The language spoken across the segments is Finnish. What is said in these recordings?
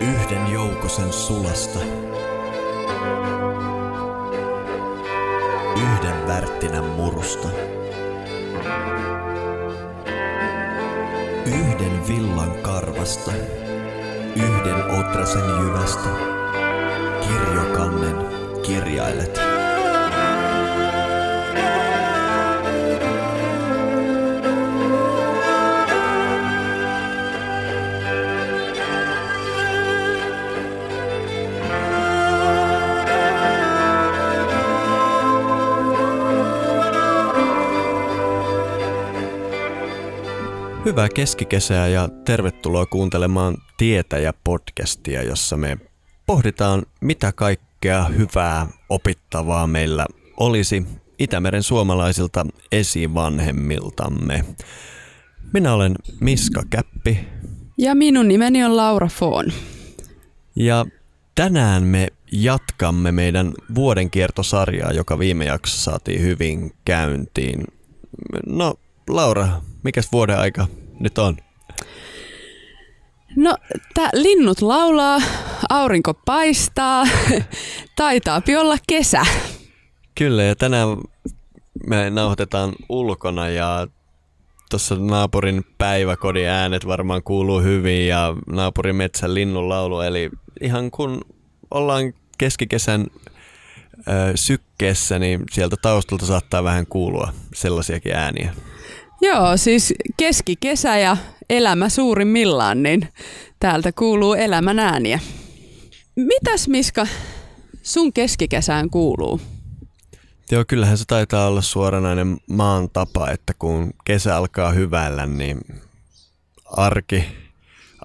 yhden joukosen sulasta. Yhden värttinän murusta. Yhden villan karvasta. Yhden otrasen jyvästä. Kirjokannen kirjailet. Hyvää keskikesää ja tervetuloa kuuntelemaan Tietäjä-podcastia, jossa me pohditaan, mitä kaikkea hyvää opittavaa meillä olisi Itämeren suomalaisilta esivanhemmiltamme. Minä olen Miska Käppi. Ja minun nimeni on Laura Foon. Ja tänään me jatkamme meidän vuoden kiertosarjaa, joka viime jaksossa saatiin hyvin käyntiin. No, Laura, mikäs vuoden aika nyt on? No, tää linnut laulaa, aurinko paistaa, taitaa olla kesä. Kyllä, ja tänään me nauhoitetaan ulkona ja tuossa naapurin päiväkodin äänet varmaan kuuluu hyvin ja naapurin metsän linnun laulu. Eli ihan kun ollaan keskikesän ö, sykkeessä, niin sieltä taustalta saattaa vähän kuulua sellaisiakin ääniä. Joo, siis keskikesä ja elämä suurimmillaan, niin täältä kuuluu elämän ääniä. Mitäs Miska sun keskikesään kuuluu? Joo, kyllähän se taitaa olla suoranainen maan tapa, että kun kesä alkaa hyvällä, niin arki,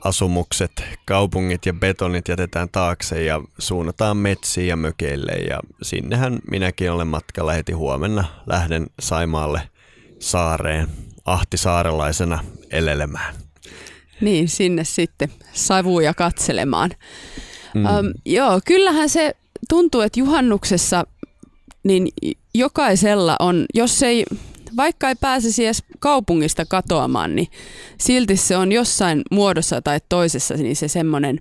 asumukset, kaupungit ja betonit jätetään taakse ja suunnataan metsiin ja mökeille. Ja sinnehän minäkin olen matkalla heti huomenna. Lähden Saimaalle – saareen ahtisaarelaisena elelemään. Niin, sinne sitten savuja katselemaan. Mm. Öm, joo, kyllähän se tuntuu, että juhannuksessa niin jokaisella on, jos ei, vaikka ei pääsisi edes kaupungista katoamaan, niin silti se on jossain muodossa tai toisessa niin se semmoinen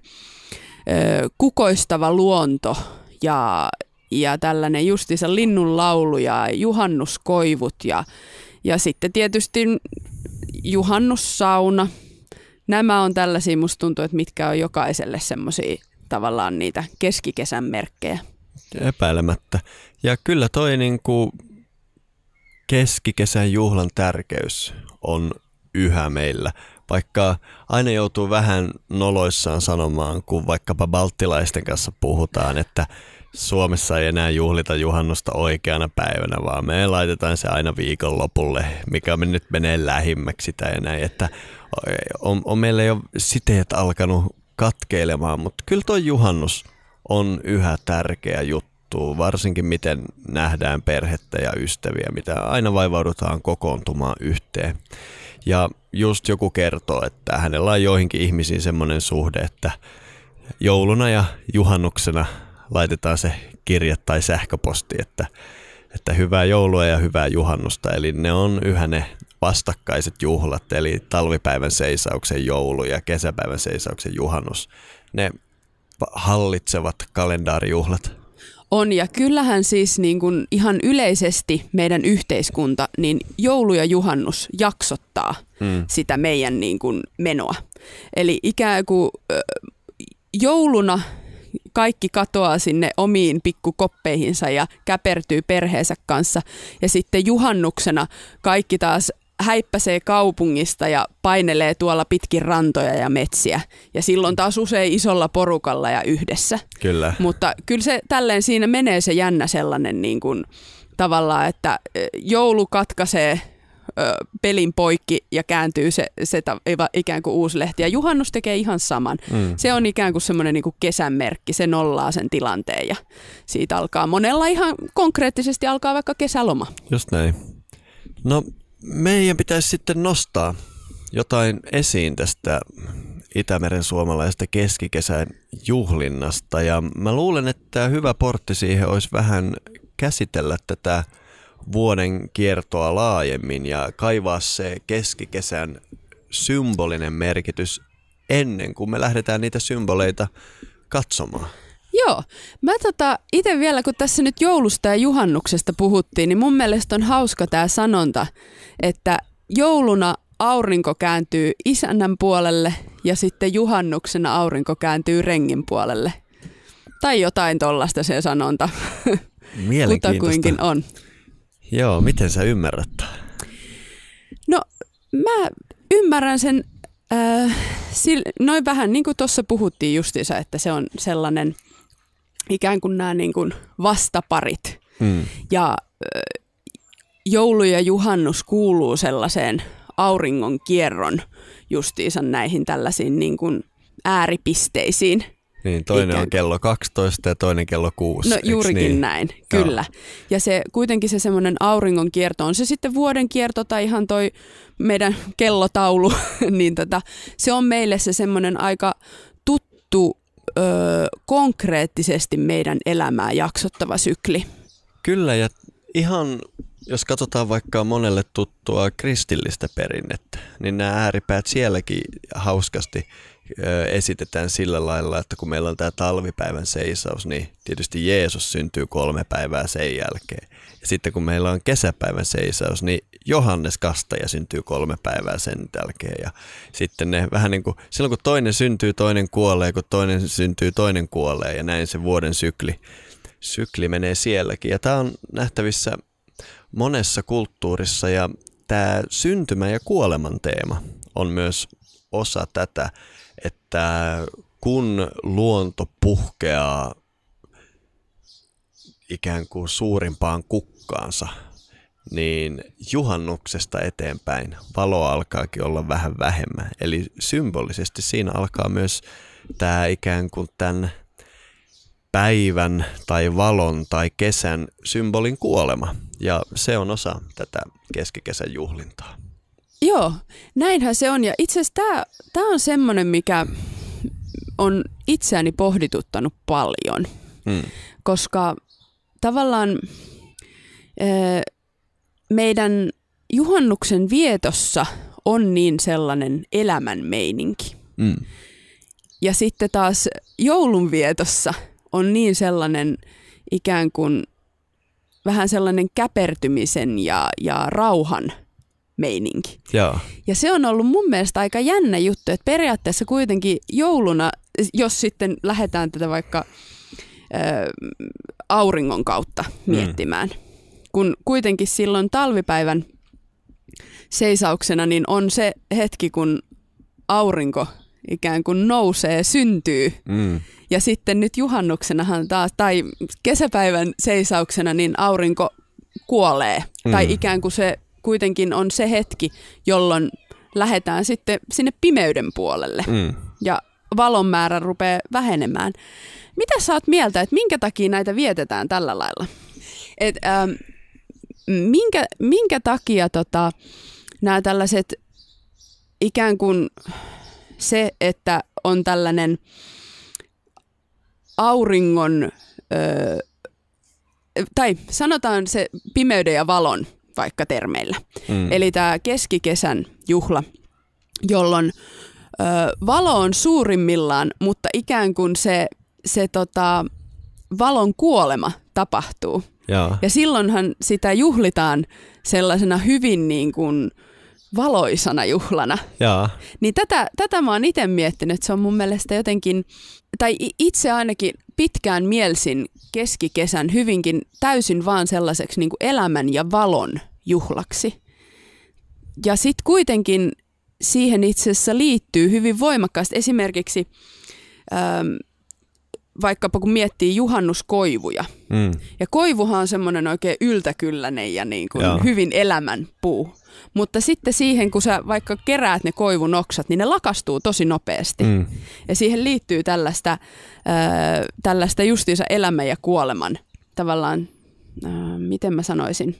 kukoistava luonto ja, ja tällainen justiinsa linnunlaulu ja juhannuskoivut ja ja sitten tietysti juhannussauna. Nämä on tällaisia, musta tuntuu, että mitkä on jokaiselle semmoisia tavallaan niitä keskikesän merkkejä. Epäilemättä. Ja kyllä toi niin kuin keskikesän juhlan tärkeys on yhä meillä, vaikka aina joutuu vähän noloissaan sanomaan, kun vaikkapa balttilaisten kanssa puhutaan, että Suomessa ei enää juhlita juhannusta oikeana päivänä, vaan me laitetaan se aina viikonlopulle, mikä me nyt menee lähimmäksi sitä ja näin. Että on, on meillä jo siteet alkanut katkeilemaan, mutta kyllä tuo juhannus on yhä tärkeä juttu, varsinkin miten nähdään perhettä ja ystäviä, mitä aina vaivaudutaan kokoontumaan yhteen. Ja just joku kertoo, että hänellä on joihinkin ihmisiin semmoinen suhde, että jouluna ja juhannuksena laitetaan se kirje tai sähköposti, että, että hyvää joulua ja hyvää juhannusta. Eli ne on yhä ne vastakkaiset juhlat, eli talvipäivän seisauksen joulu ja kesäpäivän seisauksen juhannus. Ne hallitsevat kalendaarijuhlat. On ja kyllähän siis niin kuin ihan yleisesti meidän yhteiskunta, niin joulu ja juhannus jaksottaa mm. sitä meidän niin kuin menoa. Eli ikään kuin jouluna kaikki katoaa sinne omiin pikkukoppeihinsa ja käpertyy perheensä kanssa. Ja sitten juhannuksena kaikki taas häippäsee kaupungista ja painelee tuolla pitkin rantoja ja metsiä. Ja silloin taas usein isolla porukalla ja yhdessä. Kyllä. Mutta kyllä se tälleen siinä menee se jännä sellainen niin kuin, tavallaan, että eh, joulu katkaisee ö, pelin poikki ja kääntyy se, se ta, ikään kuin uusi lehti. Ja juhannus tekee ihan saman. Mm. Se on ikään kuin semmoinen niin kesän merkki, se nollaa sen tilanteen ja siitä alkaa monella ihan konkreettisesti alkaa vaikka kesäloma. Just näin. No meidän pitäisi sitten nostaa jotain esiin tästä Itämeren suomalaisesta keskikesän juhlinnasta ja mä luulen, että hyvä portti siihen olisi vähän käsitellä tätä – vuoden kiertoa laajemmin ja kaivaa se keskikesän symbolinen merkitys ennen kuin me lähdetään niitä symboleita katsomaan. Joo. Mä tota, itse vielä, kun tässä nyt joulusta ja juhannuksesta puhuttiin, niin mun mielestä on hauska tämä sanonta, että jouluna aurinko kääntyy isännän puolelle ja sitten juhannuksena aurinko kääntyy rengin puolelle. Tai jotain tollasta se sanonta. Mielenkiintoista. Kutakuinkin on. Joo, miten sä ymmärrät No mä ymmärrän sen äh, sil, noin vähän niin kuin tuossa puhuttiin justiinsa, että se on sellainen ikään kuin nämä niin kuin vastaparit. Mm. Ja äh, joulu ja juhannus kuuluu sellaiseen auringon kierron justiinsa näihin tällaisiin niin kuin ääripisteisiin – niin, toinen ikään... on kello 12 ja toinen kello 6. No juurikin niin? näin, kyllä. Joo. Ja se kuitenkin se semmoinen auringon kierto, on se sitten vuoden kierto tai ihan toi meidän kellotaulu, niin tota, se on meille se semmoinen aika tuttu, ö, konkreettisesti meidän elämää jaksottava sykli. Kyllä, ja ihan jos katsotaan vaikka monelle tuttua kristillistä perinnettä, niin nämä ääripäät sielläkin hauskasti esitetään sillä lailla, että kun meillä on tämä talvipäivän seisaus, niin tietysti Jeesus syntyy kolme päivää sen jälkeen. Ja sitten kun meillä on kesäpäivän seisaus, niin Johannes Kastaja syntyy kolme päivää sen jälkeen. Ja sitten ne vähän niin kuin, silloin kun toinen syntyy, toinen kuolee, kun toinen syntyy, toinen kuolee. Ja näin se vuoden sykli, sykli menee sielläkin. Ja tämä on nähtävissä monessa kulttuurissa ja tämä syntymä ja kuoleman teema on myös osa tätä että kun luonto puhkeaa ikään kuin suurimpaan kukkaansa, niin juhannuksesta eteenpäin valo alkaakin olla vähän vähemmän. Eli symbolisesti siinä alkaa myös tämä ikään kuin tämän päivän tai valon tai kesän symbolin kuolema. Ja se on osa tätä keskikesän juhlintaa. Joo, näinhän se on. Ja itse asiassa tämä on semmoinen, mikä on itseäni pohdituttanut paljon, Hmm. koska tavallaan meidän juhannuksen vietossa on niin sellainen elämän meininki. Mm. Ja sitten taas joulun vietossa on niin sellainen ikään kuin vähän sellainen käpertymisen ja, ja rauhan – meininki. Joo. Ja se on ollut mun mielestä aika jännä juttu, että periaatteessa kuitenkin jouluna, jos sitten lähdetään tätä vaikka ää, auringon kautta mm. miettimään, mm. kun kuitenkin silloin talvipäivän seisauksena niin on se hetki, kun aurinko ikään kuin nousee, syntyy. Mm. Ja sitten nyt juhannuksenahan taas, tai kesäpäivän seisauksena, niin aurinko kuolee. Mm. Tai ikään kuin se kuitenkin on se hetki, jolloin lähdetään sitten sinne pimeyden puolelle mm. ja valon määrä rupeaa vähenemään. Mitä sä oot mieltä, että minkä takia näitä vietetään tällä lailla? Et, ähm, minkä, minkä takia tota, nämä tällaiset ikään kuin se, että on tällainen auringon, öö, tai sanotaan se pimeyden ja valon vaikka termeillä. Mm. Eli tämä keskikesän juhla, jolloin ö, valo on suurimmillaan, mutta ikään kuin se, se tota, valon kuolema tapahtuu. Jaa. Ja silloinhan sitä juhlitaan sellaisena hyvin niin kuin valoisana juhlana. Jaa. Niin tätä, tätä mä oon itse miettinyt, se on mun mielestä jotenkin, tai itse ainakin pitkään mielsin keskikesän hyvinkin täysin vaan sellaiseksi niin kuin elämän ja valon juhlaksi. Ja sitten kuitenkin siihen itse asiassa liittyy hyvin voimakkaasti esimerkiksi ähm, vaikkapa kun miettii juhannuskoivuja. Mm. Ja koivuhan on semmoinen oikein yltäkylläinen ja niin kuin hyvin elämän puu. Mutta sitten siihen, kun sä vaikka keräät ne koivunoksat, niin ne lakastuu tosi nopeasti. Mm. Ja siihen liittyy tällaista, äh, tällaista justiinsa elämän ja kuoleman tavallaan, äh, miten mä sanoisin,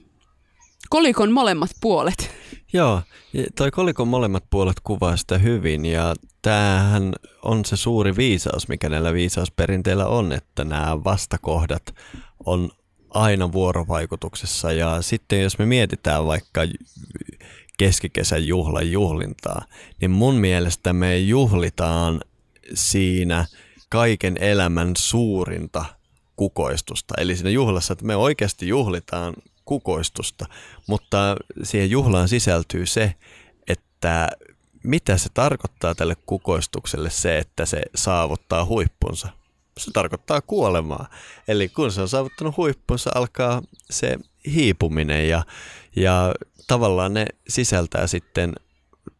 kolikon molemmat puolet. Joo, toi kolikon molemmat puolet kuvaa sitä hyvin ja tämähän on se suuri viisaus, mikä näillä viisausperinteillä on, että nämä vastakohdat on aina vuorovaikutuksessa ja sitten jos me mietitään vaikka keskikesän juhlan juhlintaa, niin mun mielestä me juhlitaan siinä kaiken elämän suurinta kukoistusta. Eli siinä juhlassa, että me oikeasti juhlitaan kukoistusta, mutta siihen juhlaan sisältyy se, että mitä se tarkoittaa tälle kukoistukselle se, että se saavuttaa huippunsa. Se tarkoittaa kuolemaa. Eli kun se on saavuttanut huippunsa, alkaa se hiipuminen ja, ja tavallaan ne sisältää sitten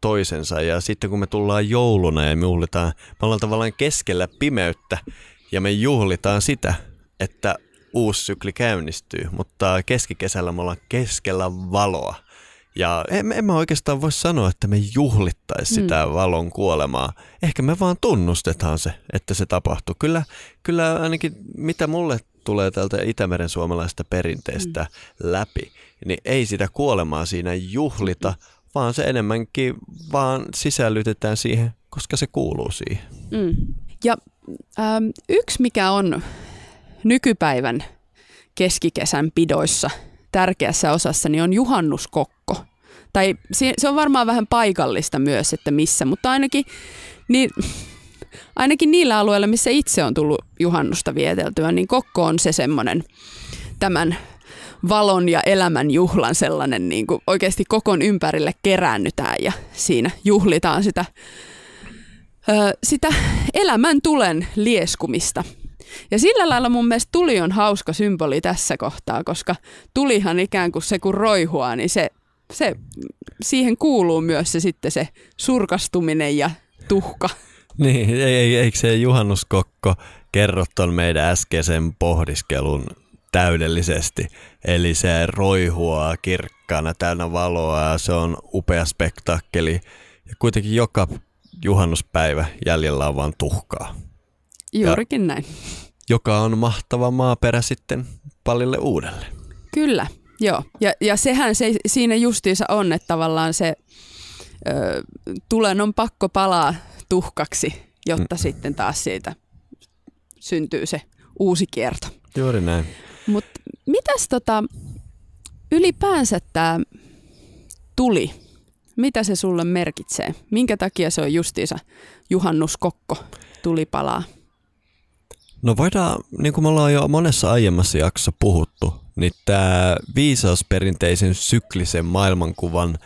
toisensa. Ja sitten kun me tullaan jouluna ja me juhlitaan, me ollaan tavallaan keskellä pimeyttä ja me juhlitaan sitä, että uusi sykli käynnistyy, mutta keskikesällä me ollaan keskellä valoa. Ja en, en mä oikeastaan voi sanoa, että me juhlittaisi mm. sitä mm. valon kuolemaa. Ehkä me vaan tunnustetaan se, että se tapahtuu. Kyllä, kyllä ainakin mitä mulle tulee tältä Itämeren suomalaisesta perinteestä mm. läpi, niin ei sitä kuolemaa siinä juhlita, vaan se enemmänkin vaan sisällytetään siihen, koska se kuuluu siihen. Mm. Ja ähm, yksi mikä on nykypäivän keskikesän pidoissa tärkeässä osassa niin on juhannuskokko. Tai se on varmaan vähän paikallista myös, että missä, mutta ainakin, niin, ainakin niillä alueilla, missä itse on tullut juhannusta vieteltyä, niin kokko on se semmoinen tämän valon ja elämän juhlan sellainen niin kuin oikeasti kokon ympärille keräännytään ja siinä juhlitaan sitä, sitä elämän tulen lieskumista – ja sillä lailla mun mielestä tuli on hauska symboli tässä kohtaa, koska tulihan ikään kuin se kun roihua, niin se, se, siihen kuuluu myös se sitten se surkastuminen ja tuhka. Niin, ei, eikö se juhannuskokko kerro tuon meidän äskeisen pohdiskelun täydellisesti. Eli se roihuaa kirkkaana täynnä valoa ja se on upea spektakkeli. Ja kuitenkin joka juhannuspäivä jäljellä on vain tuhkaa. Juurikin ja näin joka on mahtava maaperä sitten pallille uudelleen. Kyllä, joo. Ja, ja sehän se, siinä justiinsa on, että tavallaan se ö, tulen on pakko palaa tuhkaksi, jotta mm. sitten taas siitä syntyy se uusi kierto. Juuri näin. Mut mitäs tota, ylipäänsä tämä tuli, mitä se sulle merkitsee? Minkä takia se on justiinsa juhannuskokko tuli palaa? No voidaan, niin kuin me ollaan jo monessa aiemmassa jaksossa puhuttu, niin tämä viisaus perinteisen syklisen maailmankuvan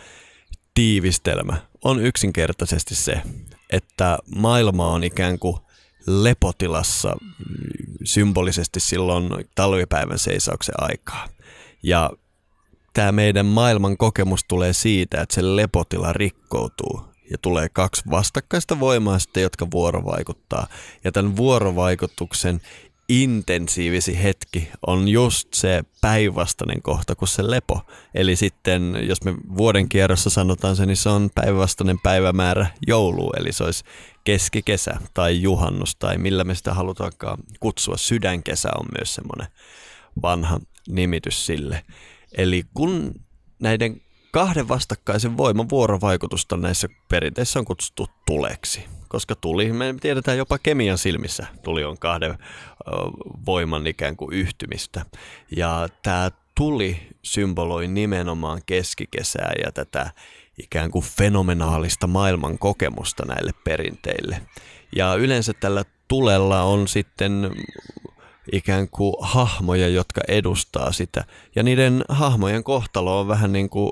tiivistelmä on yksinkertaisesti se, että maailma on ikään kuin lepotilassa symbolisesti silloin talvipäivän seisauksen aikaa. Ja tämä meidän maailman kokemus tulee siitä, että se lepotila rikkoutuu ja tulee kaksi vastakkaista voimaa sitten, jotka vuorovaikuttaa. Ja tämän vuorovaikutuksen intensiivisi hetki on just se päinvastainen kohta kuin se lepo. Eli sitten, jos me vuoden kierrossa sanotaan se, niin se on päinvastainen päivämäärä joulu, eli se olisi keskikesä tai juhannus tai millä me sitä halutaankaan kutsua. Sydänkesä on myös semmoinen vanha nimitys sille. Eli kun näiden kahden vastakkaisen voiman vuorovaikutusta näissä perinteissä on kutsuttu tuleksi. Koska tuli, me tiedetään jopa kemian silmissä, tuli on kahden voiman ikään kuin yhtymistä. Ja tämä tuli symboloi nimenomaan keskikesää ja tätä ikään kuin fenomenaalista maailman kokemusta näille perinteille. Ja yleensä tällä tulella on sitten ikään kuin hahmoja, jotka edustaa sitä. Ja niiden hahmojen kohtalo on vähän niin kuin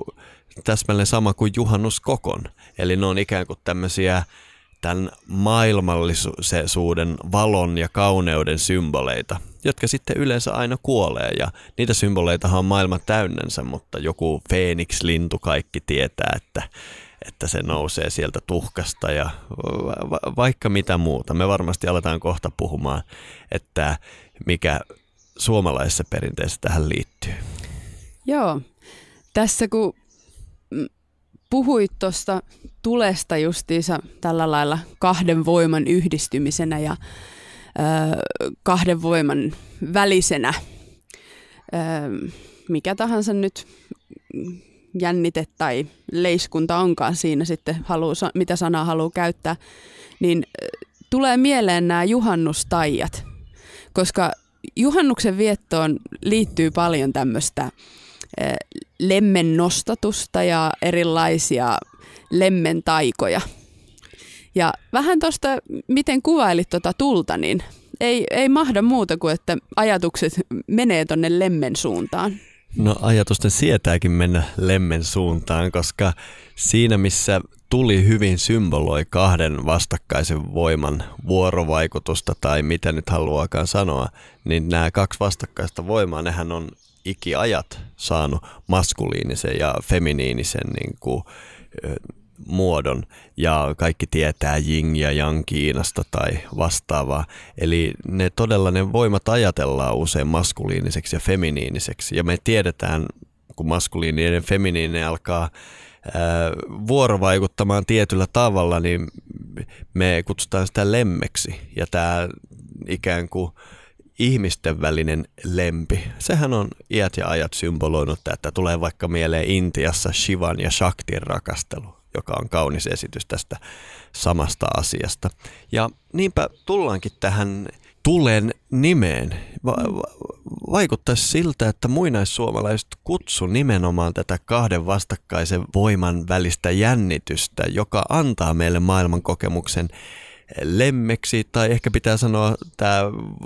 täsmälleen sama kuin juhannuskokon. Eli ne on ikään kuin tämmöisiä tämän maailmallisuuden valon ja kauneuden symboleita, jotka sitten yleensä aina kuolee. Ja niitä symboleitahan on maailma täynnänsä, mutta joku Phoenix-lintu kaikki tietää, että, että se nousee sieltä tuhkasta ja va- vaikka mitä muuta. Me varmasti aletaan kohta puhumaan, että mikä suomalaisessa perinteessä tähän liittyy. Joo. Tässä kun puhuit tuosta tulesta justiinsa tällä lailla kahden voiman yhdistymisenä ja ö, kahden voiman välisenä. Ö, mikä tahansa nyt jännite tai leiskunta onkaan siinä sitten, haluu, mitä sanaa haluaa käyttää, niin tulee mieleen nämä juhannustaijat, koska juhannuksen viettoon liittyy paljon tämmöistä – Eh, lemmen nostatusta ja erilaisia lemmen taikoja. Ja vähän tuosta, miten kuvailit tuota tulta, niin ei, ei mahda muuta kuin, että ajatukset menee tuonne lemmen suuntaan. No ajatusten sietääkin mennä lemmen suuntaan, koska siinä missä tuli hyvin symboloi kahden vastakkaisen voiman vuorovaikutusta tai mitä nyt haluaakaan sanoa, niin nämä kaksi vastakkaista voimaa, nehän on ikiajat saanut maskuliinisen ja feminiinisen niin kuin, muodon ja kaikki tietää jing ja jang Kiinasta tai vastaavaa. Eli ne todella ne voimat ajatellaan usein maskuliiniseksi ja feminiiniseksi ja me tiedetään, kun maskuliininen ja feminiininen alkaa ää, vuorovaikuttamaan tietyllä tavalla, niin me kutsutaan sitä lemmeksi ja tämä ikään kuin – ihmisten välinen lempi. Sehän on iät ja ajat symboloinut tätä. Tulee vaikka mieleen Intiassa Shivan ja Shaktin rakastelu, joka on kaunis esitys tästä samasta asiasta. Ja niinpä tullaankin tähän tulen nimeen. Va- va- vaikuttaisi siltä, että muinaissuomalaiset kutsu nimenomaan tätä kahden vastakkaisen voiman välistä jännitystä, joka antaa meille maailman kokemuksen lemmeksi, tai ehkä pitää sanoa tämä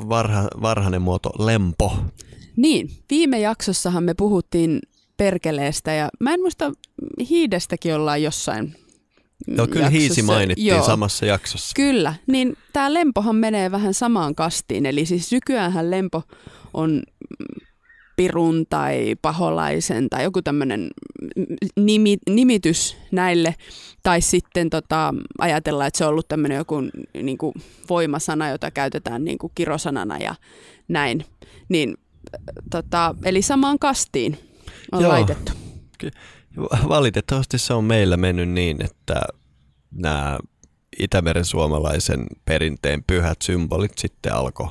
varha, varhainen muoto lempo. Niin, viime jaksossahan me puhuttiin perkeleestä ja mä en muista hiidestäkin ollaan jossain No kyllä jaksossa. hiisi mainittiin Joo. samassa jaksossa. Kyllä, niin tämä lempohan menee vähän samaan kastiin, eli siis nykyäänhän lempo on mm, pirun tai paholaisen tai joku tämmöinen nimi, nimitys näille. Tai sitten tota, ajatella, että se on ollut tämmöinen joku niin kuin voimasana, jota käytetään niin kuin kirosanana ja näin. Niin, tota, eli samaan kastiin on Joo. laitettu. Valitettavasti se on meillä mennyt niin, että nämä Itämeren suomalaisen perinteen pyhät symbolit sitten alkoi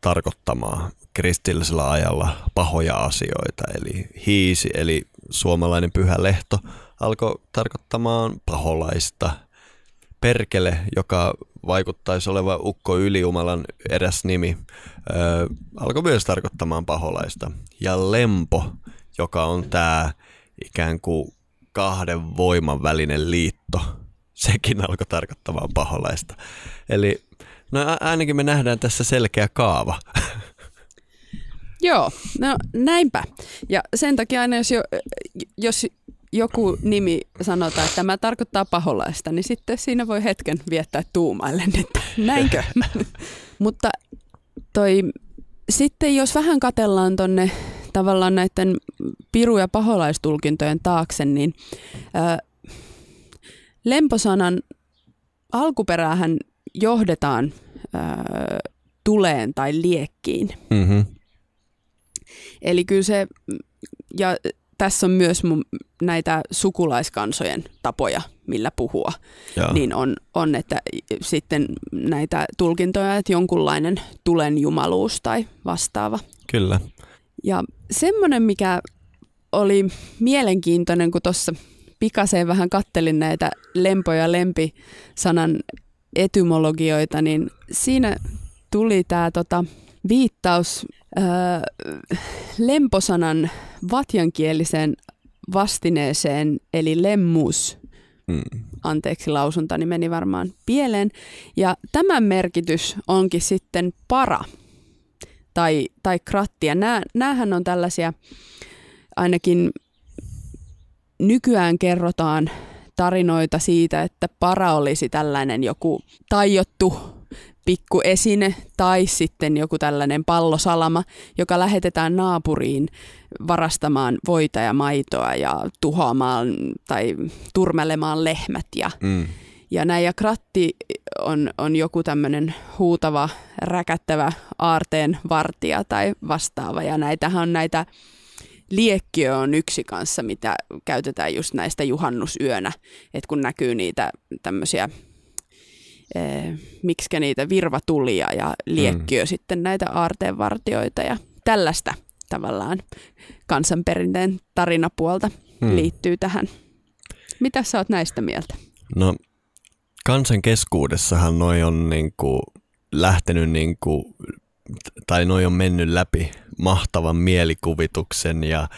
tarkoittamaan kristillisellä ajalla pahoja asioita, eli hiisi, eli suomalainen pyhä lehto, alkoi tarkoittamaan paholaista. Perkele, joka vaikuttaisi olevan Ukko Yliumalan eräs nimi, ö, alkoi myös tarkoittamaan paholaista. Ja lempo, joka on tämä ikään kuin kahden voiman välinen liitto, sekin alkoi tarkoittamaan paholaista. Eli no ainakin me nähdään tässä selkeä kaava. Joo, no näinpä. Ja sen takia aina, jos, jo, jos joku nimi sanotaan, että tämä tarkoittaa paholaista, niin sitten siinä voi hetken viettää tuumaillen, niin että näinkö? Mutta toi, sitten jos vähän katellaan tonne tavallaan näiden piru- ja paholaistulkintojen taakse, niin ää, lemposanan alkuperäähän johdetaan ää, tuleen tai liekkiin. Mm-hmm. Eli kyllä se, ja tässä on myös mun näitä sukulaiskansojen tapoja, millä puhua, Joo. niin on, on, että sitten näitä tulkintoja, että jonkunlainen tulen jumaluus tai vastaava. Kyllä. Ja semmoinen, mikä oli mielenkiintoinen, kun tuossa pikaseen vähän kattelin näitä lempo- ja lempisanan etymologioita, niin siinä tuli tämä tota, viittaus öö, lemposanan vatjankieliseen vastineeseen, eli lemmus, mm. anteeksi lausunta, niin meni varmaan pieleen. Ja tämän merkitys onkin sitten para tai, tai kratti. Ja nää, näähän on tällaisia, ainakin nykyään kerrotaan tarinoita siitä, että para olisi tällainen joku taiottu pikkuesine tai sitten joku tällainen pallosalama, joka lähetetään naapuriin varastamaan voita ja maitoa ja tuhoamaan tai turmelemaan lehmät. Ja, mm. ja näin ja kratti on, on joku tämmöinen huutava, räkättävä aarteen vartija tai vastaava. Ja näitähän on näitä liekkiö on yksi kanssa, mitä käytetään just näistä juhannusyönä, että kun näkyy niitä tämmöisiä eh, miksikä niitä virvatulia ja liekkiö mm. sitten näitä aarteenvartioita ja tällaista tavallaan kansanperinteen tarinapuolta mm. liittyy tähän. Mitä sä oot näistä mieltä? No kansan keskuudessahan noi on niinku lähtenyt niinku tai noi on mennyt läpi mahtavan mielikuvituksen ja,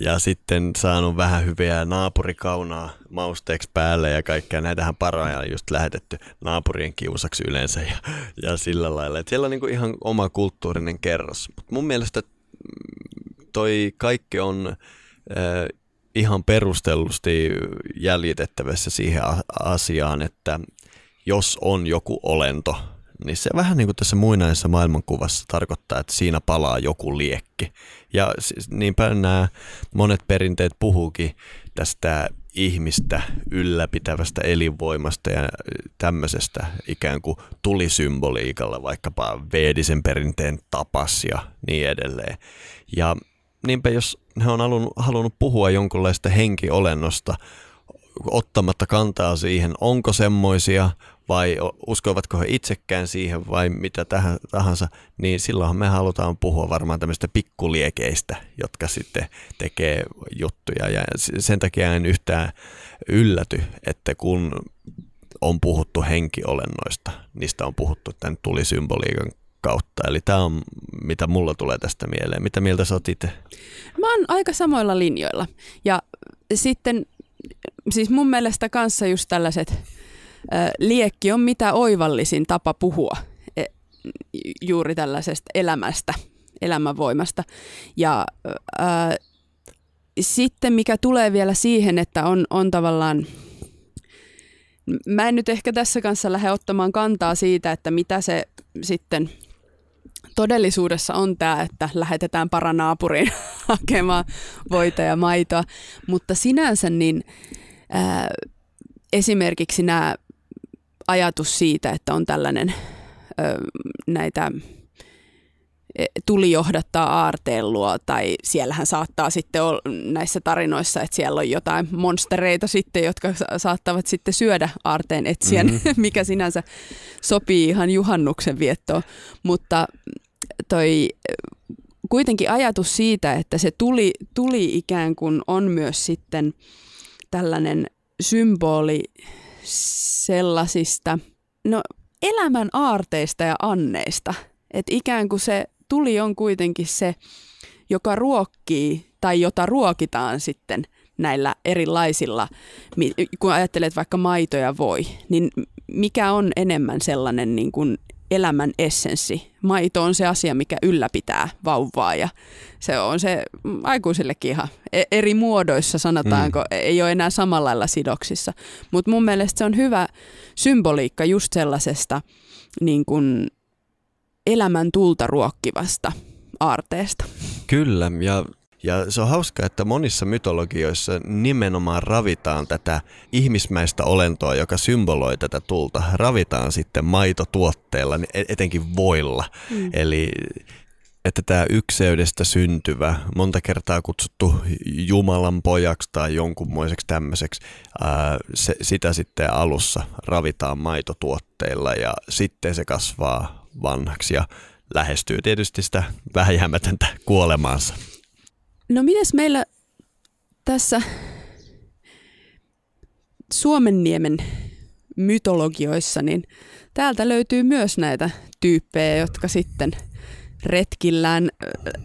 ja sitten saanut vähän hyviä naapurikaunaa mausteeksi päälle ja kaikkea. Näitähän paraja on just lähetetty naapurien kiusaksi yleensä ja, ja sillä lailla. Et siellä on niinku ihan oma kulttuurinen kerros. Mut mun mielestä toi kaikki on äh, ihan perustellusti jäljitettävässä siihen asiaan, että jos on joku olento – niin se vähän niin kuin tässä muinaisessa maailmankuvassa tarkoittaa, että siinä palaa joku liekki. Ja siis niinpä nämä monet perinteet puhuukin tästä ihmistä ylläpitävästä elinvoimasta ja tämmöisestä ikään kuin tulisymboliikalla, vaikkapa veedisen perinteen tapas ja niin edelleen. Ja niinpä jos he on halunnut, halunnut puhua jonkunlaista henkiolennosta, ottamatta kantaa siihen, onko semmoisia, vai uskoivatko he itsekään siihen vai mitä tähän, tahansa, niin silloinhan me halutaan puhua varmaan tämmöistä pikkuliekeistä, jotka sitten tekee juttuja. Ja sen takia en yhtään ylläty, että kun on puhuttu henkiolennoista, niistä on puhuttu tämän tulisymboliikan kautta. Eli tämä on, mitä mulla tulee tästä mieleen. Mitä mieltä sä oot itse? Mä oon aika samoilla linjoilla. Ja sitten siis mun mielestä kanssa just tällaiset liekki on mitä oivallisin tapa puhua e, juuri tällaisesta elämästä, elämänvoimasta. Ja ää, sitten mikä tulee vielä siihen, että on, on tavallaan, mä en nyt ehkä tässä kanssa lähde ottamaan kantaa siitä, että mitä se sitten todellisuudessa on tämä, että lähetetään paranaapuriin hakemaan voita ja maitoa, mutta sinänsä niin ää, esimerkiksi nämä ajatus siitä, että on tällainen ö, näitä e, tuli johdattaa aarteen luo, tai siellähän saattaa sitten olla näissä tarinoissa, että siellä on jotain monstereita sitten, jotka saattavat sitten syödä aarteen etsien, mm-hmm. mikä sinänsä sopii ihan juhannuksen viettoon. Mutta toi e, kuitenkin ajatus siitä, että se tuli, tuli ikään kuin on myös sitten tällainen symboli sellaisista no, elämän aarteista ja anneista. Että ikään kuin se tuli on kuitenkin se, joka ruokkii tai jota ruokitaan sitten näillä erilaisilla, kun ajattelet vaikka maitoja voi, niin mikä on enemmän sellainen niin kuin elämän essenssi. Maito on se asia, mikä ylläpitää vauvaa ja se on se aikuisillekin ihan e- eri muodoissa sanotaanko, mm. ei ole enää samalla lailla sidoksissa. Mutta mun mielestä se on hyvä symboliikka just sellaisesta niin kun elämän tulta ruokkivasta aarteesta. Kyllä, ja ja se on hauska, että monissa mytologioissa nimenomaan ravitaan tätä ihmismäistä olentoa, joka symboloi tätä tulta. Ravitaan sitten maitotuotteella, niin e- etenkin voilla. Mm. Eli että tämä ykseydestä syntyvä, monta kertaa kutsuttu Jumalan pojaksi tai jonkunmoiseksi tämmöiseksi, ää, se, sitä sitten alussa ravitaan maitotuotteilla ja sitten se kasvaa vanhaksi ja lähestyy tietysti sitä vähäjäämätöntä kuolemaansa. No mites meillä tässä Suomenniemen mytologioissa, niin täältä löytyy myös näitä tyyppejä, jotka sitten retkillään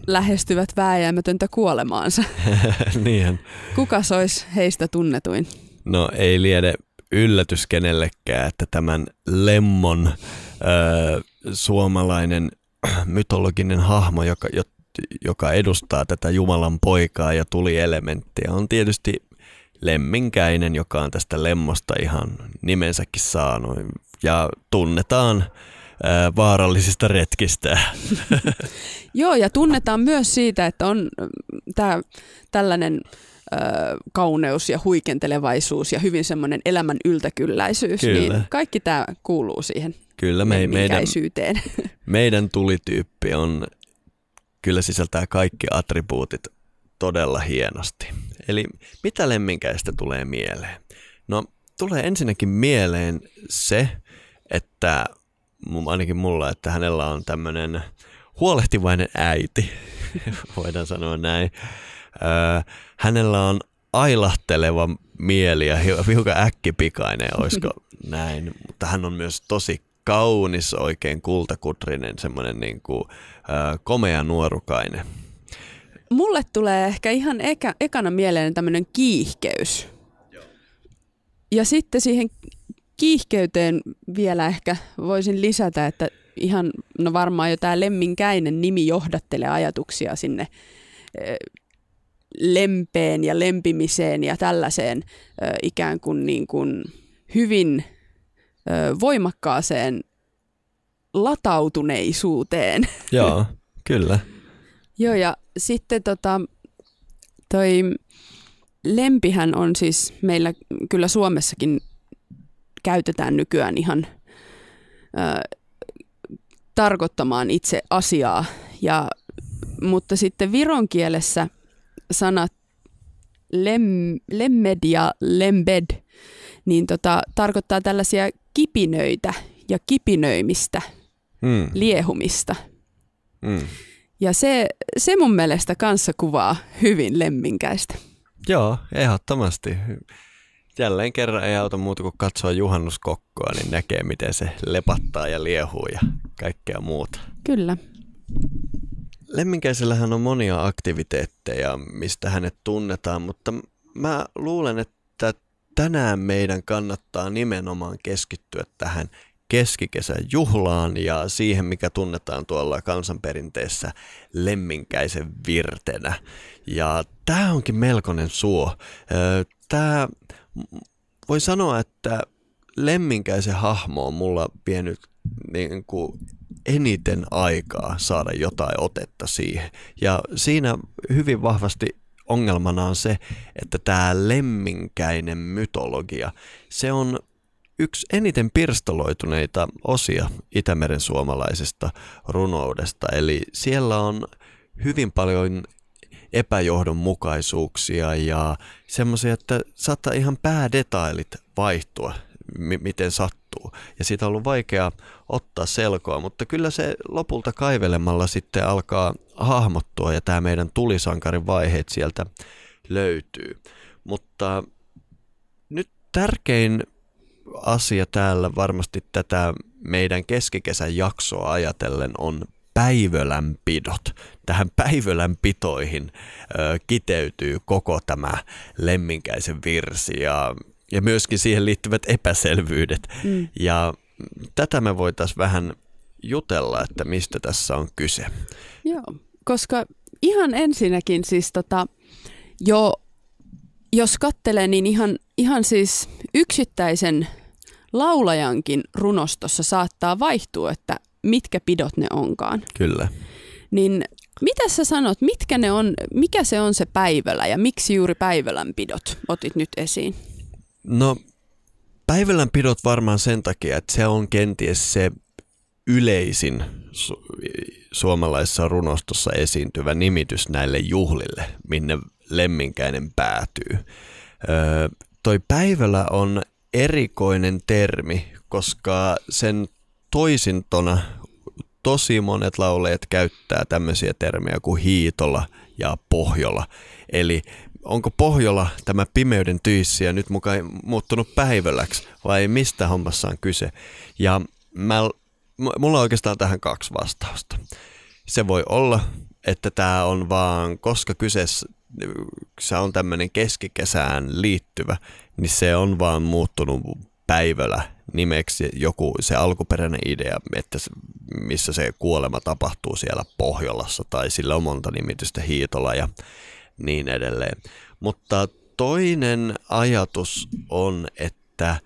lähestyvät vääjäämätöntä kuolemaansa. Niinhän. Kuka olisi heistä tunnetuin? No ei liene yllätys kenellekään, että tämän Lemmon äh, suomalainen mytologinen hahmo, joka, joka edustaa tätä Jumalan poikaa ja tuli elementtiä, on tietysti lemminkäinen, joka on tästä lemmosta ihan nimensäkin saanut ja tunnetaan ää, vaarallisista retkistä. Joo, ja tunnetaan myös siitä, että on tää, tällainen kauneus ja huikentelevaisuus ja hyvin semmoinen elämän yltäkylläisyys. Niin Kyllä. Niin kaikki tämä kuuluu siihen Kyllä me, meidän, meidän tulityyppi on kyllä sisältää kaikki attribuutit todella hienosti. Eli mitä lemminkäistä tulee mieleen? No tulee ensinnäkin mieleen se, että ainakin mulla, että hänellä on tämmöinen huolehtivainen äiti, voidaan sanoa näin. Öö, hänellä on ailahteleva mieli ja hiukan äkkipikainen, olisiko näin, mutta hän on myös tosi kaunis, oikein kultakutrinen, semmoinen niin kuin, äh, komea nuorukainen. Mulle tulee ehkä ihan eka, ekana mieleen tämmöinen kiihkeys. Ja sitten siihen kiihkeyteen vielä ehkä voisin lisätä, että ihan, no varmaan jo tämä lemminkäinen nimi johdattelee ajatuksia sinne lempeen ja lempimiseen ja tällaiseen ikään kuin, niin kuin hyvin – ö, voimakkaaseen latautuneisuuteen. Joo, kyllä. Joo, ja sitten tota, toi lempihän on siis meillä kyllä Suomessakin käytetään nykyään ihan ö, tarkoittamaan itse asiaa, ja, mutta sitten viron kielessä sanat lem, lemmed ja lembed niin tota, tarkoittaa tällaisia kipinöitä ja kipinöimistä, mm. liehumista. Mm. Ja se, se mun mielestä kanssa kuvaa hyvin lemminkäistä. Joo, ehdottomasti. Jälleen kerran ei auta muuta kuin katsoa juhannuskokkoa, niin näkee miten se lepattaa ja liehuu ja kaikkea muuta. Kyllä. Lemminkäisellähän on monia aktiviteetteja, mistä hänet tunnetaan, mutta mä luulen, että tänään meidän kannattaa nimenomaan keskittyä tähän keskikesän juhlaan ja siihen, mikä tunnetaan tuolla kansanperinteessä lemminkäisen virtenä. Ja tämä onkin melkoinen suo. Tämä voi sanoa, että lemminkäisen hahmo on mulla vienyt niin kuin eniten aikaa saada jotain otetta siihen. Ja siinä hyvin vahvasti ongelmana on se, että tämä lemminkäinen mytologia, se on yksi eniten pirstaloituneita osia Itämeren suomalaisesta runoudesta. Eli siellä on hyvin paljon epäjohdonmukaisuuksia ja semmoisia, että saattaa ihan päädetailit vaihtua, m- miten sattuu tapahtuu. Ja siitä on ollut vaikea ottaa selkoa, mutta kyllä se lopulta kaivelemalla sitten alkaa hahmottua ja tämä meidän tulisankarin vaiheet sieltä löytyy. Mutta nyt tärkein asia täällä varmasti tätä meidän keskikesän jaksoa ajatellen on päivölänpidot. Tähän päivölänpitoihin ö, kiteytyy koko tämä lemminkäisen virsi ja ja myöskin siihen liittyvät epäselvyydet. Mm. Ja tätä me voitaisiin vähän jutella, että mistä tässä on kyse. Joo, koska ihan ensinnäkin siis tota, jo jos kattelee, niin ihan, ihan siis yksittäisen laulajankin runostossa saattaa vaihtua, että mitkä pidot ne onkaan. Kyllä. Niin mitä sä sanot, mitkä ne on, mikä se on se päivällä ja miksi juuri päivälän pidot otit nyt esiin? No pidot varmaan sen takia, että se on kenties se yleisin su- suomalaisessa runostossa esiintyvä nimitys näille juhlille, minne lemminkäinen päätyy. Öö, toi päivällä on erikoinen termi, koska sen toisintona tosi monet lauleet käyttää tämmöisiä termejä kuin hiitola ja pohjola. Eli onko Pohjola tämä pimeyden ja nyt mukaan muuttunut päivälläksi vai mistä hommassa on kyse? Ja mä, mulla on oikeastaan tähän kaksi vastausta. Se voi olla, että tämä on vaan, koska kyseessä äh, on tämmöinen keskikesään liittyvä, niin se on vaan muuttunut päivällä nimeksi joku se alkuperäinen idea, että missä se kuolema tapahtuu siellä Pohjolassa tai sillä on monta nimitystä Hiitola ja niin edelleen. Mutta toinen ajatus on, että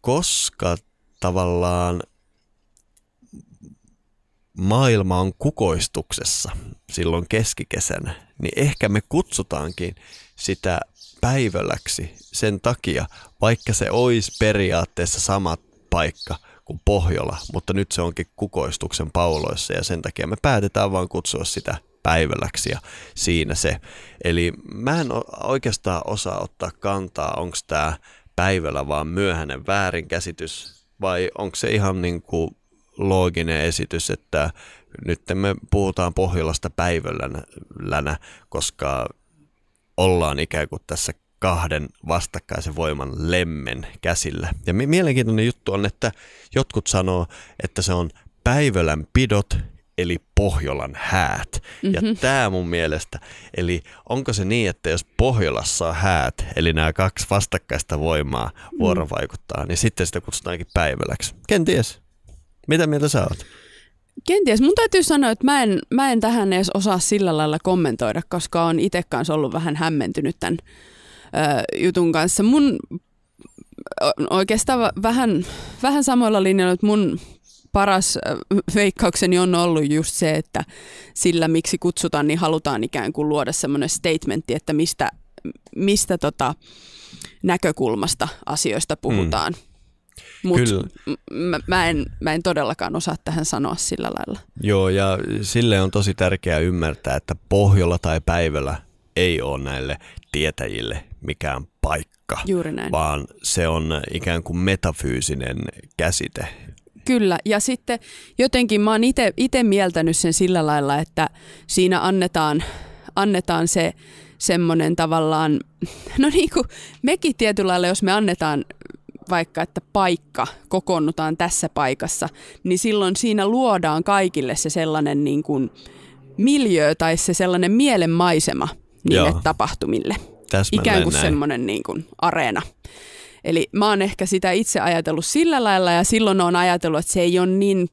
koska tavallaan maailma on kukoistuksessa silloin keskikesänä, niin ehkä me kutsutaankin sitä päiväläksi sen takia, vaikka se olisi periaatteessa sama paikka kuin Pohjola, mutta nyt se onkin kukoistuksen pauloissa ja sen takia me päätetään vaan kutsua sitä päiväläksi ja siinä se. Eli mä en oikeastaan osaa ottaa kantaa, onko tämä päivällä vaan myöhäinen väärinkäsitys vai onko se ihan niin kuin looginen esitys, että nyt me puhutaan Pohjolasta päivällänä, koska ollaan ikään kuin tässä kahden vastakkaisen voiman lemmen käsillä. Ja mielenkiintoinen juttu on, että jotkut sanoo, että se on päivälän pidot eli Pohjolan häät. Mm-hmm. Ja mhm. tämä mun mielestä, eli onko se niin, että jos Pohjolassa on häät, eli nämä kaksi vastakkaista voimaa mm. vuorovaikuttaa, mm. niin sitten sitä kutsutaankin päiväläksi. Kenties. Mitä mieltä sä oot? Kenties. Mun täytyy sanoa, että mä en, mä en tähän edes osaa sillä lailla kommentoida, koska on itse kanssa ollut vähän hämmentynyt tämän ö, jutun kanssa. Mun oikeastaan vähän, vähän samoilla linjoilla, että mun paras veikkaukseni on ollut just se, että sillä miksi kutsutaan, niin halutaan ikään kuin luoda semmoinen statementti, että mistä, mistä tota näkökulmasta asioista puhutaan. Mm. Mutta mä, mä, en, mä en todellakaan osaa tähän sanoa sillä lailla. Joo, ja sille on tosi tärkeää ymmärtää, että pohjolla tai päivällä ei ole näille tietäjille mikään paikka, Juuri näin. vaan se on ikään kuin metafyysinen käsite, Kyllä, ja sitten jotenkin mä oon itse mieltänyt sen sillä lailla, että siinä annetaan, annetaan se semmoinen tavallaan, no niin kuin mekin tietyllä lailla, jos me annetaan vaikka, että paikka, kokoonnutaan tässä paikassa, niin silloin siinä luodaan kaikille se sellainen niin kuin miljöö tai se sellainen mielenmaisema niille Joo. tapahtumille. Täsmälleen Ikään kuin näin. semmoinen niin kuin areena. Eli mä oon ehkä sitä itse ajatellut sillä lailla ja silloin on ajatellut, että se ei ole niin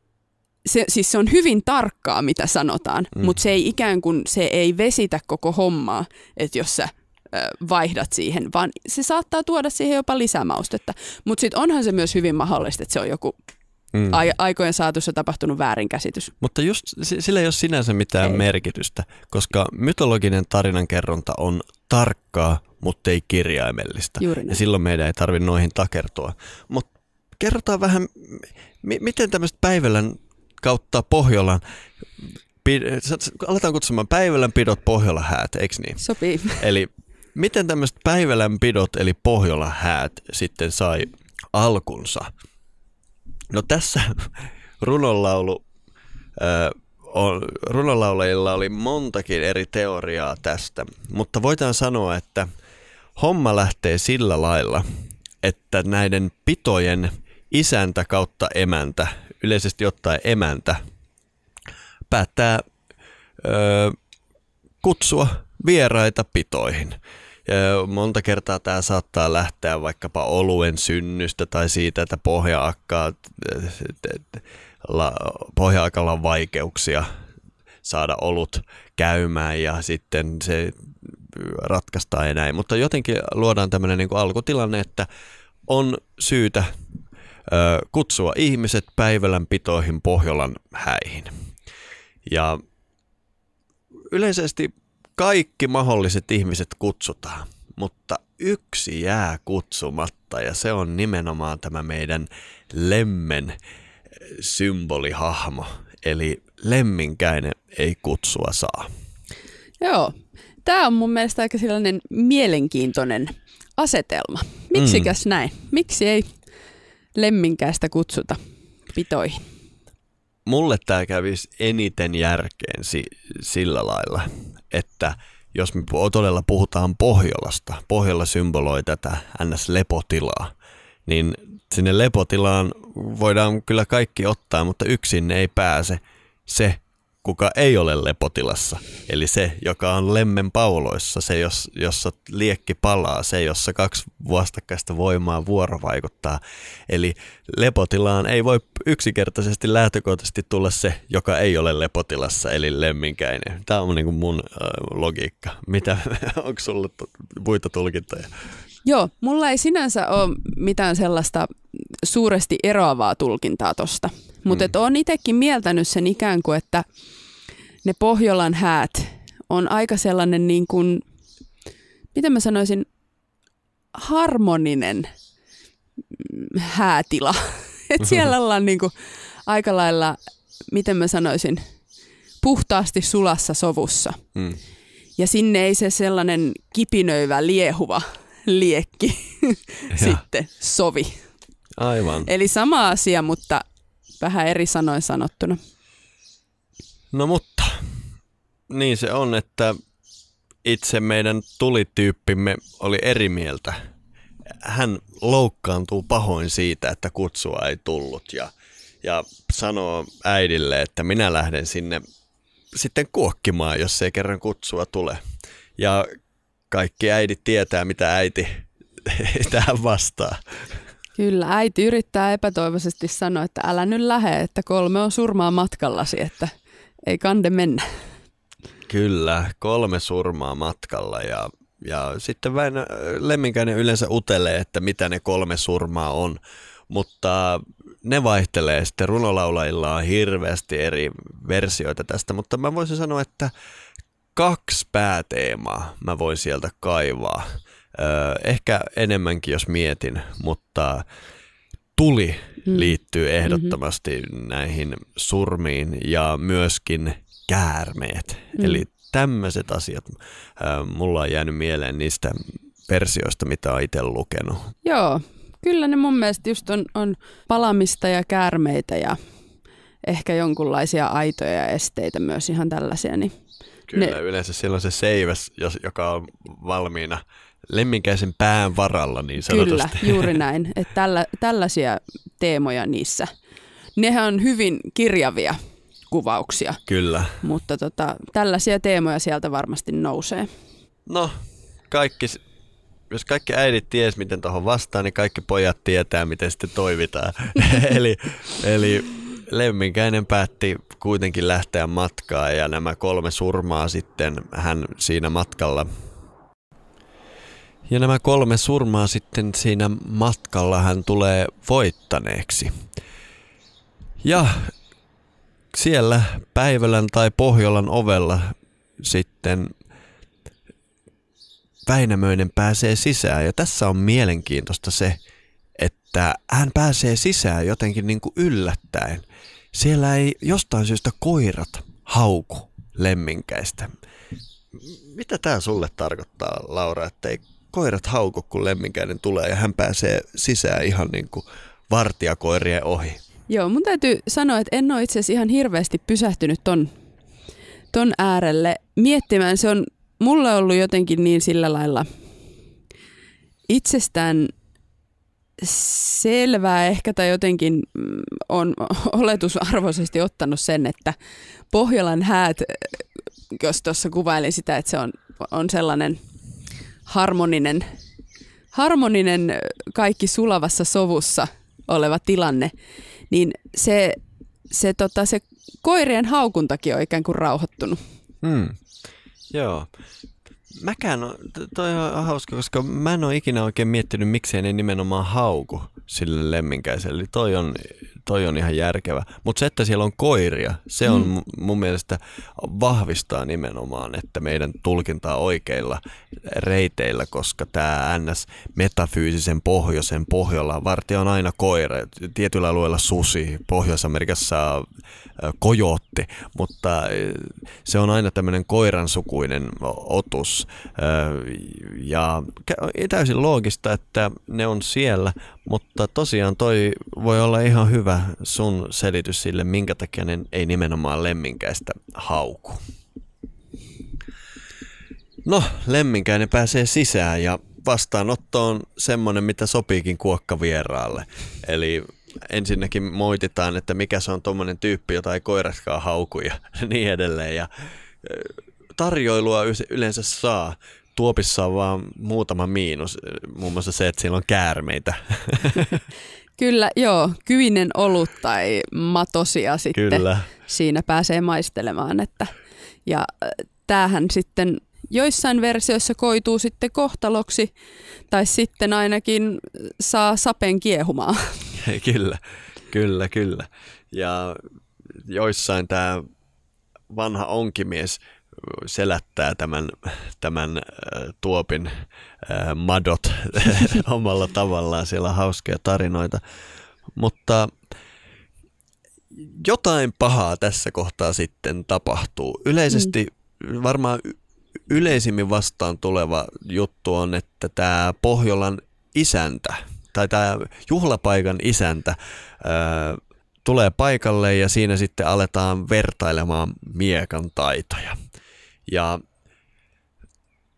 se, siis se on hyvin tarkkaa, mitä sanotaan, mm. mutta se ei ikään kuin, se ei vesitä koko hommaa, että jos sä vaihdat siihen, vaan se saattaa tuoda siihen jopa lisämaustetta. Mutta sitten onhan se myös hyvin mahdollista, että se on joku mm. aikojen saatossa tapahtunut väärinkäsitys. Mutta just sillä ei ole sinänsä mitään ei. merkitystä, koska mytologinen tarinankerronta on tarkkaa mutta ei kirjaimellista. Ja silloin meidän ei tarvitse noihin takertua. Mutta kerrotaan vähän, m- miten tämmöistä Päivälän kautta Pohjolan aletaan kutsumaan pidot Pohjolan häät, eikö niin? Sopii. Eli miten tämmöiset pidot eli Pohjolan häät sitten sai alkunsa? No tässä runonlaulu, ö, on, runonlaulajilla oli montakin eri teoriaa tästä, mutta voidaan sanoa, että homma lähtee sillä lailla, että näiden pitojen isäntä kautta emäntä, yleisesti ottaen emäntä, päättää ö, kutsua vieraita pitoihin. Ja monta kertaa tämä saattaa lähteä vaikkapa oluen synnystä tai siitä, että pohjaakkaa, pohjaakalla on vaikeuksia saada olut käymään ja sitten se ratkaistaan ja näin, mutta jotenkin luodaan tämmöinen niin alkutilanne, että on syytä ö, kutsua ihmiset päivällän pitoihin Pohjolan häihin. Ja yleisesti kaikki mahdolliset ihmiset kutsutaan, mutta yksi jää kutsumatta ja se on nimenomaan tämä meidän lemmen symbolihahmo, eli lemminkäinen ei kutsua saa. Joo, Tämä on mun mielestä aika sellainen mielenkiintoinen asetelma. Miksikäs mm. näin? Miksi ei lemminkäistä kutsuta pitoihin? Mulle tämä kävisi eniten järkeen si- sillä lailla, että jos me todella puhutaan Pohjolasta, Pohjola symboloi tätä NS-lepotilaa, niin sinne lepotilaan voidaan kyllä kaikki ottaa, mutta yksin ne ei pääse. Se kuka ei ole lepotilassa. Eli se, joka on lemmen pauloissa, se, jos, jossa liekki palaa, se, jossa kaksi vastakkaista voimaa vuorovaikuttaa. Eli lepotilaan ei voi yksinkertaisesti lähtökohtaisesti tulla se, joka ei ole lepotilassa, eli lemminkäinen. Tämä on niin kuin mun äh, logiikka. Mitä, onko sulla muita tulkintoja? Joo, mulla ei sinänsä ole mitään sellaista suuresti eroavaa tulkintaa tosta. Mutta mm. olen itsekin mieltänyt sen ikään kuin, että ne Pohjolan häät on aika sellainen niin kuin, miten mä sanoisin, harmoninen mm, häätila. Et mm-hmm. siellä ollaan niin kuin aika lailla, miten mä sanoisin, puhtaasti sulassa sovussa. Mm. Ja sinne ei se sellainen kipinöivä, liehuva liekki sitten sovi. Aivan. Eli sama asia, mutta vähän eri sanoin sanottuna. No mutta, niin se on, että itse meidän tulityyppimme oli eri mieltä. Hän loukkaantuu pahoin siitä, että kutsua ei tullut ja, ja sanoo äidille, että minä lähden sinne sitten kuokkimaan, jos ei kerran kutsua tule. Ja kaikki äidit tietää, mitä äiti tähän vastaa. Kyllä, äiti yrittää epätoivoisesti sanoa, että älä nyt lähe, että kolme on surmaa matkallasi, että ei kande mennä. Kyllä, kolme surmaa matkalla ja, ja sitten vain äh, lemminkäinen yleensä utelee, että mitä ne kolme surmaa on, mutta ne vaihtelee sitten, runolaulajilla on hirveästi eri versioita tästä, mutta mä voisin sanoa, että kaksi pääteemaa mä voin sieltä kaivaa ehkä enemmänkin jos mietin, mutta tuli mm. liittyy mm-hmm. ehdottomasti mm-hmm. näihin surmiin ja myöskin käärmeet. Mm. Eli tämmöiset asiat mulla on jäänyt mieleen niistä versioista, mitä olen itse lukenut. Joo, kyllä ne mun mielestä just on, on palamista ja käärmeitä ja ehkä jonkunlaisia aitoja ja esteitä myös ihan tällaisia. Niin Kyllä, ne... yleensä siellä on se seiväs, joka on valmiina lemminkäisen pään varalla niin sanotusti. Kyllä, juuri näin. Että tällä, tällaisia teemoja niissä. Nehän on hyvin kirjavia kuvauksia. Kyllä. Mutta tota, tällaisia teemoja sieltä varmasti nousee. No, kaikki, jos kaikki äidit ties, miten tuohon vastaan, niin kaikki pojat tietää, miten sitten toimitaan. eli, eli Lemminkäinen päätti kuitenkin lähteä matkaan ja nämä kolme surmaa sitten hän siinä matkalla ja nämä kolme surmaa sitten siinä matkalla hän tulee voittaneeksi. Ja siellä Päivälän tai Pohjolan ovella sitten Väinämöinen pääsee sisään. Ja tässä on mielenkiintoista se, että hän pääsee sisään jotenkin niin kuin yllättäen. Siellä ei jostain syystä koirat hauku lemminkäistä. Mitä tämä sulle tarkoittaa, Laura, että ei koirat hauku, kun lemminkäinen tulee ja hän pääsee sisään ihan niin kuin vartijakoirien ohi. Joo, mun täytyy sanoa, että en ole itse asiassa ihan hirveästi pysähtynyt ton, ton äärelle miettimään. Se on mulle ollut jotenkin niin sillä lailla itsestään selvää ehkä tai jotenkin mm, on oletusarvoisesti ottanut sen, että Pohjolan häät, äh, jos tuossa kuvailin sitä, että se on, on sellainen – harmoninen, harmoninen kaikki sulavassa sovussa oleva tilanne, niin se, se, tota, se koirien haukuntakin on ikään kuin rauhoittunut. Hmm. Joo. Mäkään, toi on hauska, koska mä en ole ikinä oikein miettinyt, miksei ne nimenomaan hauku sille lemminkäiselle. Eli toi on toi on ihan järkevä. Mutta se, että siellä on koiria, se on mm. mun mielestä vahvistaa nimenomaan, että meidän tulkintaa oikeilla reiteillä, koska tämä NS metafyysisen pohjoisen pohjalla vartija on aina koira. Tietyllä alueella susi, Pohjois-Amerikassa äh, kojootti, mutta äh, se on aina tämmöinen sukuinen otus. Äh, ja täysin loogista, että ne on siellä, mutta tosiaan toi voi olla ihan hyvä hyvä sun selitys sille, minkä takia ne ei nimenomaan lemminkäistä hauku. No, lemminkäinen pääsee sisään ja vastaanotto on semmoinen, mitä sopiikin kuokkavieraalle. Eli ensinnäkin moititaan, että mikä se on tuommoinen tyyppi, jota ei koiratkaan hauku ja niin edelleen. Ja tarjoilua yleensä saa. Tuopissa on vaan muutama miinus, muun muassa se, että siellä on käärmeitä. Kyllä, joo. Kyinen olut tai matosia sitten Kyllä. siinä pääsee maistelemaan. Että, ja äh, tämähän sitten joissain versioissa koituu sitten kohtaloksi tai sitten ainakin äh, saa sapen kiehumaan. kyllä, kyllä, kyllä. Ja joissain tämä vanha onkimies selättää tämän, tämän äh, tuopin äh, madot omalla tavallaan. Siellä on hauskoja tarinoita. Mutta jotain pahaa tässä kohtaa sitten tapahtuu. Yleisesti mm. varmaan yleisimmin vastaan tuleva juttu on, että tämä Pohjolan isäntä tai tämä juhlapaikan isäntä ää, äh, tulee paikalle ja siinä sitten aletaan vertailemaan miekan taitoja. Ja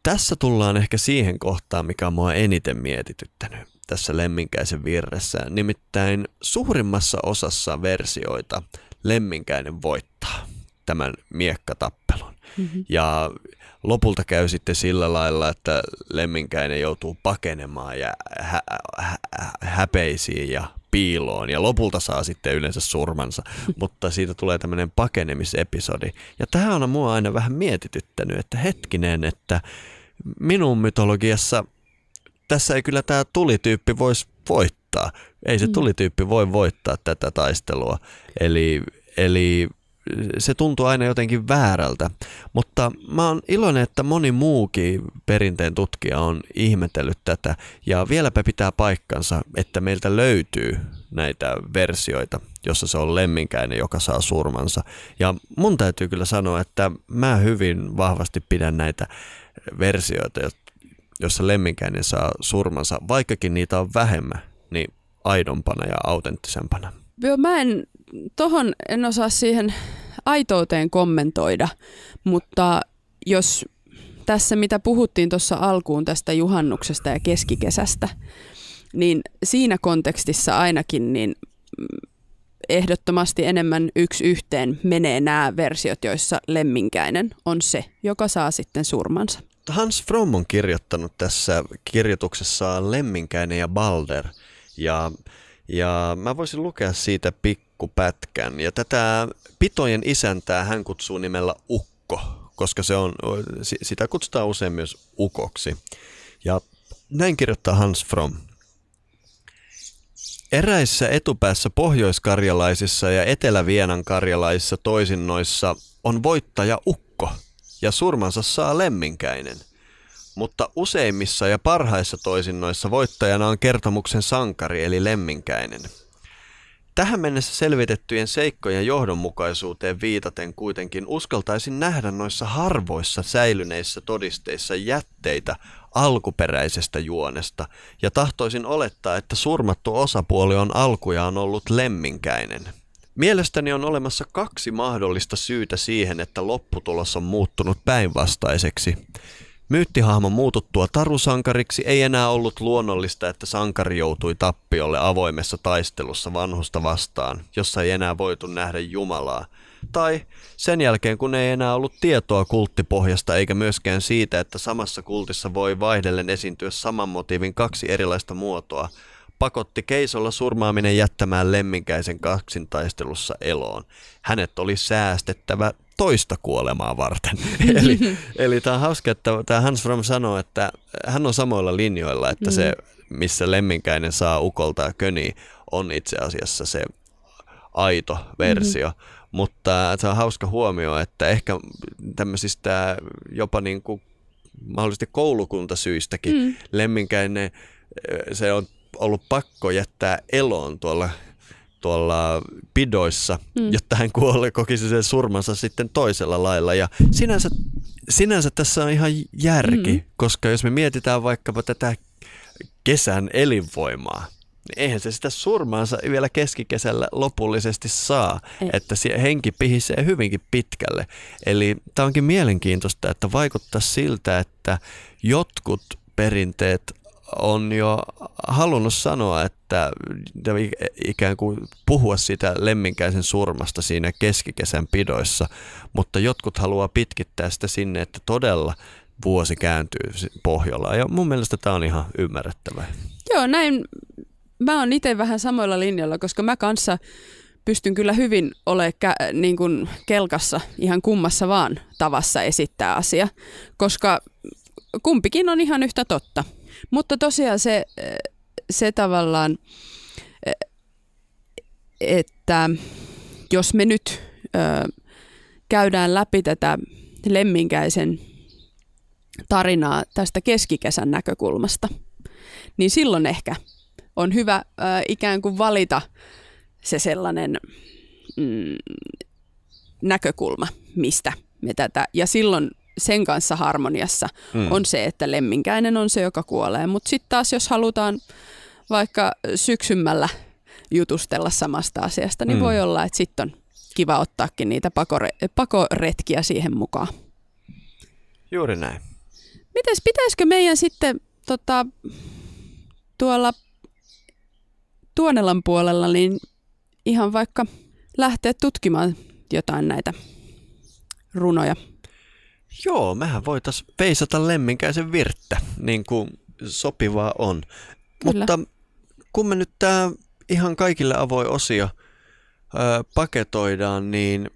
tässä tullaan ehkä siihen kohtaan, mikä on mua eniten mietityttänyt tässä lemminkäisen virressä. Nimittäin suurimmassa osassa versioita lemminkäinen voittaa tämän miekkatappelun. Mm-hmm. Ja lopulta käy sitten sillä lailla, että lemminkäinen joutuu pakenemaan ja hä- hä- häpeisiin ja piiloon ja lopulta saa sitten yleensä surmansa, mutta siitä tulee tämmöinen pakenemisepisodi. Ja tämä on mua aina vähän mietityttänyt, että hetkinen, että minun mytologiassa tässä ei kyllä tämä tulityyppi voisi voittaa. Ei se mm. tulityyppi voi voittaa tätä taistelua. Eli, eli se tuntuu aina jotenkin väärältä. Mutta mä oon iloinen, että moni muukin perinteen tutkija on ihmetellyt tätä ja vieläpä pitää paikkansa, että meiltä löytyy näitä versioita, jossa se on lemminkäinen, joka saa surmansa. Ja mun täytyy kyllä sanoa, että mä hyvin vahvasti pidän näitä versioita, jossa lemminkäinen saa surmansa, vaikkakin niitä on vähemmän, niin aidompana ja autenttisempana. Joo, mä en tohon en osaa siihen aitouteen kommentoida, mutta jos tässä mitä puhuttiin tuossa alkuun tästä juhannuksesta ja keskikesästä, niin siinä kontekstissa ainakin niin mm, ehdottomasti enemmän yksi yhteen menee nämä versiot, joissa lemminkäinen on se, joka saa sitten surmansa. Hans Fromm on kirjoittanut tässä kirjoituksessaan Lemminkäinen ja Balder. Ja, ja mä voisin lukea siitä pik- alkupätkän. Ja tätä pitojen isäntää hän kutsuu nimellä ukko, koska se on, sitä kutsutaan usein myös ukoksi. Ja näin kirjoittaa Hans From. Eräissä etupäässä pohjoiskarjalaisissa ja etelävienan karjalaisissa toisinnoissa on voittaja ukko ja surmansa saa lemminkäinen. Mutta useimmissa ja parhaissa toisinnoissa voittajana on kertomuksen sankari eli lemminkäinen – Tähän mennessä selvitettyjen seikkojen johdonmukaisuuteen viitaten kuitenkin uskaltaisin nähdä noissa harvoissa säilyneissä todisteissa jätteitä alkuperäisestä juonesta ja tahtoisin olettaa, että surmattu osapuoli on alkujaan ollut lemminkäinen. Mielestäni on olemassa kaksi mahdollista syytä siihen, että lopputulos on muuttunut päinvastaiseksi. Myyttihahmon muututtua tarusankariksi ei enää ollut luonnollista, että sankari joutui tappiolle avoimessa taistelussa vanhusta vastaan, jossa ei enää voitu nähdä Jumalaa. Tai sen jälkeen, kun ei enää ollut tietoa kulttipohjasta eikä myöskään siitä, että samassa kultissa voi vaihdellen esiintyä saman motiivin kaksi erilaista muotoa, pakotti Keisolla surmaaminen jättämään lemminkäisen kaksintaistelussa eloon. Hänet oli säästettävä toista kuolemaa varten. eli, eli tämä on hauska, että tämä Hans Fromm sanoo, että hän on samoilla linjoilla, että mm. se, missä lemminkäinen saa ukolta köni, on itse asiassa se aito mm-hmm. versio. Mm. Mutta se on hauska huomio, että ehkä tämmöisistä jopa niin kuin mahdollisesti koulukuntasyistäkin mm. lemminkäinen, se on ollut pakko jättää eloon tuolla tuolla pidoissa, mm. jotta hän kuolle, kokisi sen surmansa sitten toisella lailla. Ja sinänsä, sinänsä tässä on ihan järki, mm. koska jos me mietitään vaikkapa tätä kesän elinvoimaa, niin eihän se sitä surmaansa vielä keskikesällä lopullisesti saa, Ei. että henki pihisee hyvinkin pitkälle. Eli tämä onkin mielenkiintoista, että vaikuttaa siltä, että jotkut perinteet on jo halunnut sanoa, että ikään kuin puhua sitä lemminkäisen surmasta siinä keskikesän pidoissa, mutta jotkut haluaa pitkittää sitä sinne, että todella vuosi kääntyy pohjalla. Ja mun mielestä tämä on ihan ymmärrettävää. Joo, näin. Mä oon itse vähän samoilla linjoilla, koska mä kanssa pystyn kyllä hyvin olemaan kä- niin kuin kelkassa ihan kummassa vaan tavassa esittää asia, koska kumpikin on ihan yhtä totta. Mutta tosiaan se, eh, se tavallaan, eh, että jos me nyt eh, käydään läpi tätä lemminkäisen tarinaa tästä keskikesän näkökulmasta, niin silloin ehkä on hyvä ikään kuin valita se sellainen mm, näkökulma, mistä me tätä, ja silloin sen kanssa harmoniassa mm. on se, että lemminkäinen on se, joka kuolee. Mutta sitten taas, jos halutaan vaikka syksymällä jutustella samasta asiasta, niin mm. voi olla, että sitten on kiva ottaakin niitä pakore- pakoretkiä siihen mukaan. Juuri näin. Mites, pitäisikö meidän sitten tota, tuolla Tuonelan puolella niin ihan vaikka lähteä tutkimaan jotain näitä runoja Joo, mehän voitais peisata lemminkäisen virttä, niin kuin sopivaa on. Kyllä. Mutta kun me nyt tämä ihan kaikille avoin osio ö, paketoidaan, niin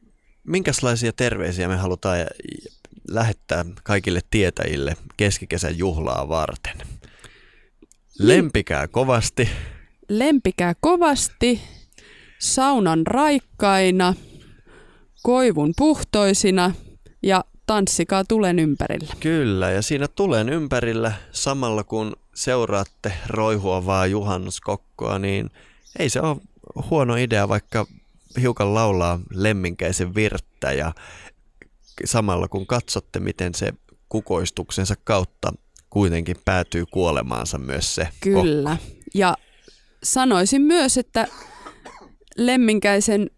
minkälaisia terveisiä me halutaan lähettää kaikille tietäjille keskikesän juhlaa varten? Niin. Lempikää kovasti. Lempikää kovasti, saunan raikkaina, koivun puhtoisina – tanssikaa tulen ympärillä. Kyllä, ja siinä tulen ympärillä samalla kun seuraatte roihuavaa juhannuskokkoa, niin ei se ole huono idea vaikka hiukan laulaa lemminkäisen virttä ja samalla kun katsotte, miten se kukoistuksensa kautta kuitenkin päätyy kuolemaansa myös se Kyllä. Kokko. Ja sanoisin myös, että lemminkäisen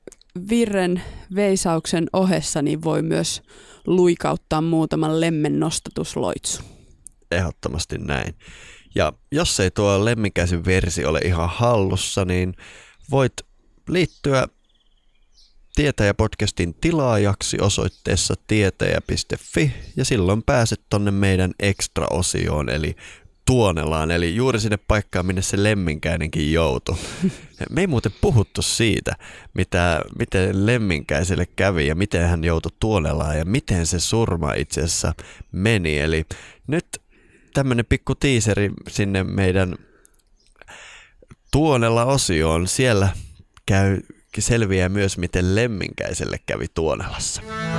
virren veisauksen ohessa niin voi myös luikauttaa muutaman lemmen nostatusloitsu. Ehdottomasti näin. Ja jos ei tuo lemminkäisen versi ole ihan hallussa, niin voit liittyä Tietäjä-podcastin tilaajaksi osoitteessa tietäjä.fi ja silloin pääset tonne meidän ekstra osioon eli Tuonelaan, eli juuri sinne paikkaan, minne se lemminkäinenkin joutui. Me ei muuten puhuttu siitä, mitä, miten lemminkäiselle kävi ja miten hän joutui Tuonelaan ja miten se surma itse asiassa meni. Eli nyt tämmöinen pikku tiiseri sinne meidän Tuonella osioon. Siellä käy, selviää myös, miten lemminkäiselle kävi Tuonelassa. Mm.